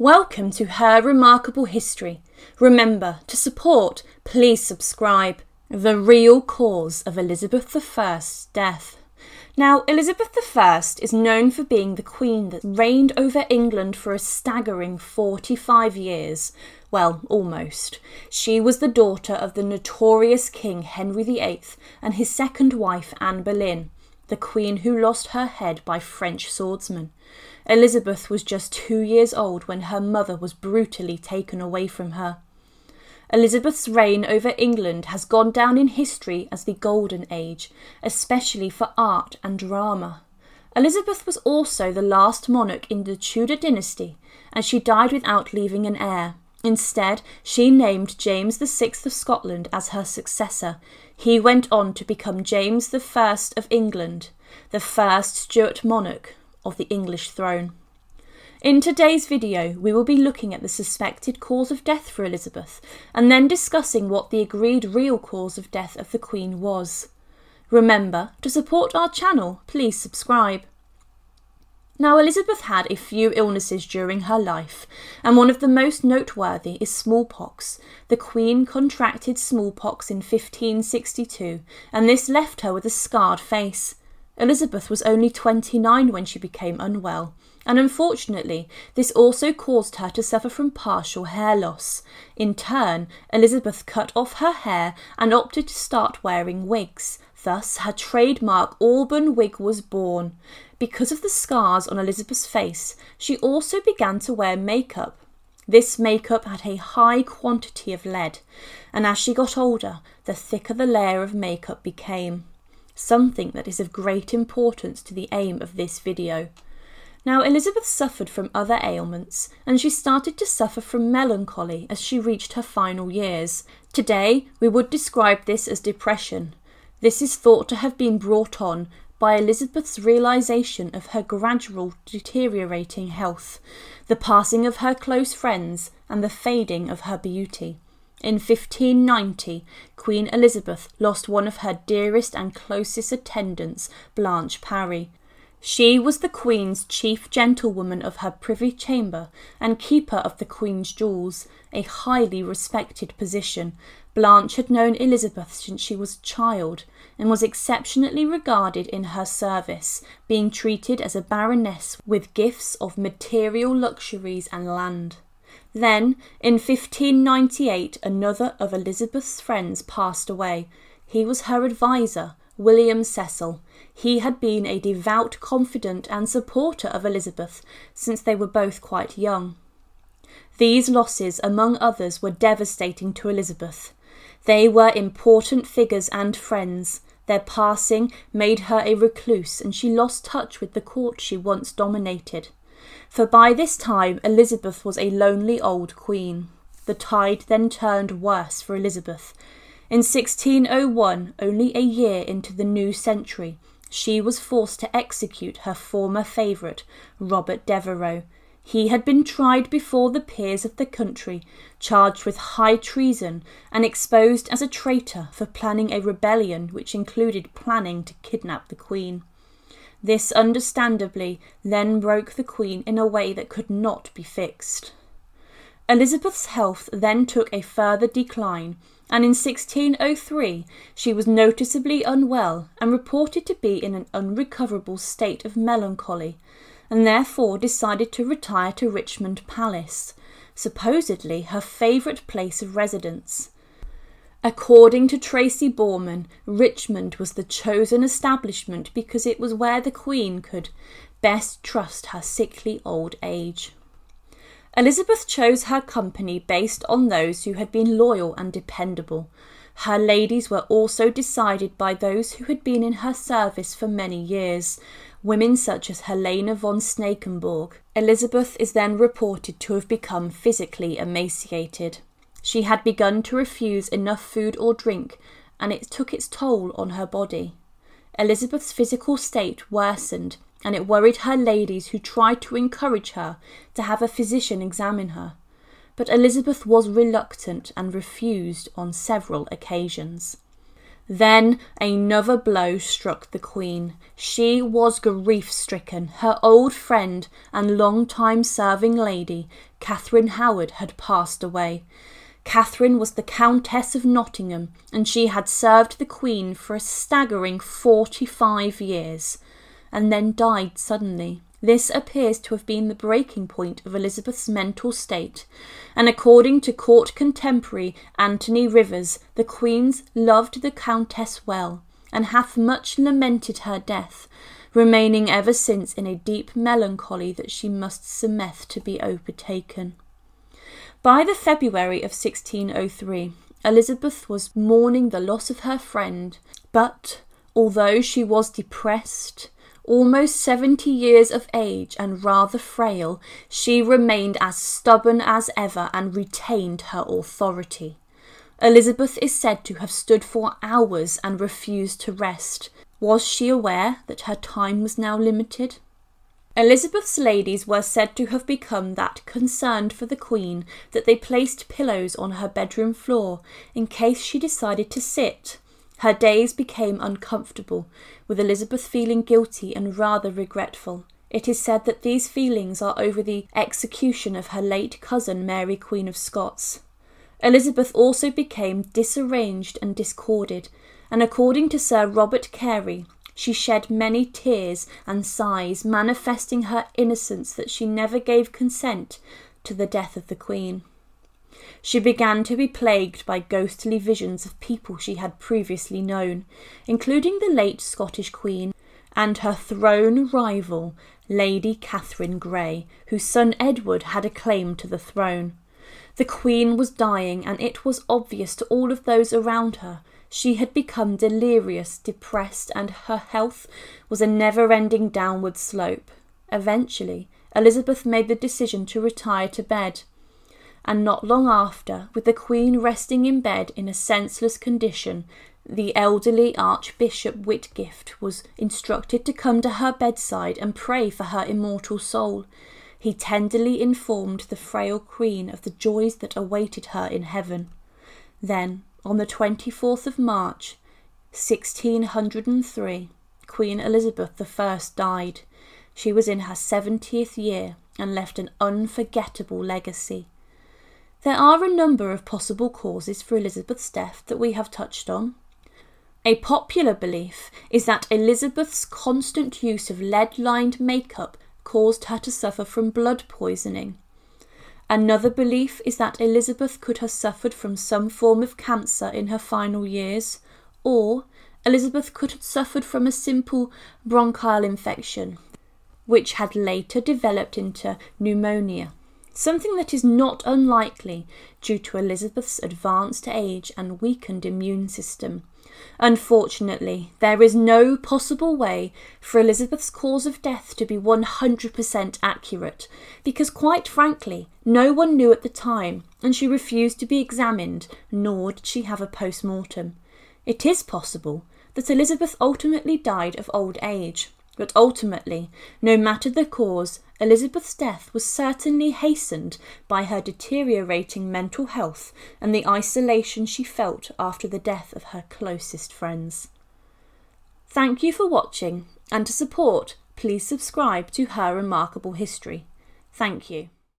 Welcome to Her Remarkable History. Remember, to support, please subscribe. The real cause of Elizabeth I's death. Now, Elizabeth I is known for being the queen that reigned over England for a staggering 45 years. Well, almost. She was the daughter of the notorious King Henry VIII and his second wife, Anne Boleyn the queen who lost her head by French swordsmen. Elizabeth was just two years old when her mother was brutally taken away from her. Elizabeth's reign over England has gone down in history as the Golden Age, especially for art and drama. Elizabeth was also the last monarch in the Tudor dynasty, and she died without leaving an heir. Instead, she named James VI of Scotland as her successor. He went on to become James I of England, the first Stuart monarch of the English throne. In today's video, we will be looking at the suspected cause of death for Elizabeth and then discussing what the agreed real cause of death of the Queen was. Remember, to support our channel, please subscribe. Now, Elizabeth had a few illnesses during her life, and one of the most noteworthy is smallpox. The Queen contracted smallpox in 1562, and this left her with a scarred face. Elizabeth was only 29 when she became unwell, and unfortunately, this also caused her to suffer from partial hair loss. In turn, Elizabeth cut off her hair and opted to start wearing wigs. Thus, her trademark Auburn wig was born. Because of the scars on Elizabeth's face, she also began to wear makeup. This makeup had a high quantity of lead, and as she got older, the thicker the layer of makeup became, something that is of great importance to the aim of this video. Now, Elizabeth suffered from other ailments, and she started to suffer from melancholy as she reached her final years. Today, we would describe this as depression. This is thought to have been brought on by Elizabeth's realization of her gradual deteriorating health, the passing of her close friends, and the fading of her beauty. In 1590, Queen Elizabeth lost one of her dearest and closest attendants, Blanche Parry. She was the Queen's chief gentlewoman of her privy chamber and keeper of the Queen's jewels, a highly respected position, Blanche had known Elizabeth since she was a child, and was exceptionally regarded in her service, being treated as a baroness with gifts of material luxuries and land. Then, in 1598, another of Elizabeth's friends passed away. He was her adviser, William Cecil. He had been a devout confidant and supporter of Elizabeth since they were both quite young. These losses, among others, were devastating to Elizabeth. They were important figures and friends. Their passing made her a recluse, and she lost touch with the court she once dominated. For by this time, Elizabeth was a lonely old queen. The tide then turned worse for Elizabeth. In 1601, only a year into the new century, she was forced to execute her former favourite, Robert Devereux, he had been tried before the peers of the country, charged with high treason, and exposed as a traitor for planning a rebellion which included planning to kidnap the Queen. This understandably then broke the Queen in a way that could not be fixed. Elizabeth's health then took a further decline, and in 1603 she was noticeably unwell and reported to be in an unrecoverable state of melancholy and therefore decided to retire to Richmond Palace, supposedly her favourite place of residence. According to Tracy Borman, Richmond was the chosen establishment because it was where the Queen could best trust her sickly old age. Elizabeth chose her company based on those who had been loyal and dependable. Her ladies were also decided by those who had been in her service for many years, women such as Helena von Snakenborg. Elizabeth is then reported to have become physically emaciated. She had begun to refuse enough food or drink, and it took its toll on her body. Elizabeth's physical state worsened, and it worried her ladies who tried to encourage her to have a physician examine her. But Elizabeth was reluctant and refused on several occasions. Then another blow struck the queen. She was grief stricken. Her old friend and long time serving lady, Catherine Howard, had passed away. Catherine was the Countess of Nottingham, and she had served the Queen for a staggering forty five years, and then died suddenly. This appears to have been the breaking point of Elizabeth's mental state, and according to court contemporary Anthony Rivers, the Queen's loved the Countess well, and hath much lamented her death, remaining ever since in a deep melancholy that she must submit to be overtaken. By the February of 1603, Elizabeth was mourning the loss of her friend, but although she was depressed, almost 70 years of age and rather frail, she remained as stubborn as ever and retained her authority. Elizabeth is said to have stood for hours and refused to rest. Was she aware that her time was now limited? Elizabeth's ladies were said to have become that concerned for the Queen that they placed pillows on her bedroom floor in case she decided to sit, her days became uncomfortable, with Elizabeth feeling guilty and rather regretful. It is said that these feelings are over the execution of her late cousin Mary Queen of Scots. Elizabeth also became disarranged and discorded, and according to Sir Robert Carey, she shed many tears and sighs, manifesting her innocence that she never gave consent to the death of the Queen. She began to be plagued by ghostly visions of people she had previously known, including the late Scottish Queen and her throne rival, Lady Catherine Grey, whose son Edward had a claim to the throne. The Queen was dying, and it was obvious to all of those around her she had become delirious, depressed, and her health was a never ending downward slope. Eventually, Elizabeth made the decision to retire to bed and not long after, with the Queen resting in bed in a senseless condition, the elderly Archbishop Whitgift was instructed to come to her bedside and pray for her immortal soul. He tenderly informed the frail Queen of the joys that awaited her in heaven. Then, on the 24th of March, 1603, Queen Elizabeth I died. She was in her 70th year and left an unforgettable legacy. There are a number of possible causes for Elizabeth's death that we have touched on. A popular belief is that Elizabeth's constant use of lead lined makeup caused her to suffer from blood poisoning. Another belief is that Elizabeth could have suffered from some form of cancer in her final years, or Elizabeth could have suffered from a simple bronchial infection, which had later developed into pneumonia something that is not unlikely due to Elizabeth's advanced age and weakened immune system. Unfortunately, there is no possible way for Elizabeth's cause of death to be 100% accurate, because quite frankly, no one knew at the time, and she refused to be examined, nor did she have a post mortem. It is possible that Elizabeth ultimately died of old age, but ultimately, no matter the cause, Elizabeth's death was certainly hastened by her deteriorating mental health and the isolation she felt after the death of her closest friends. Thank you for watching, and to support, please subscribe to Her Remarkable History. Thank you.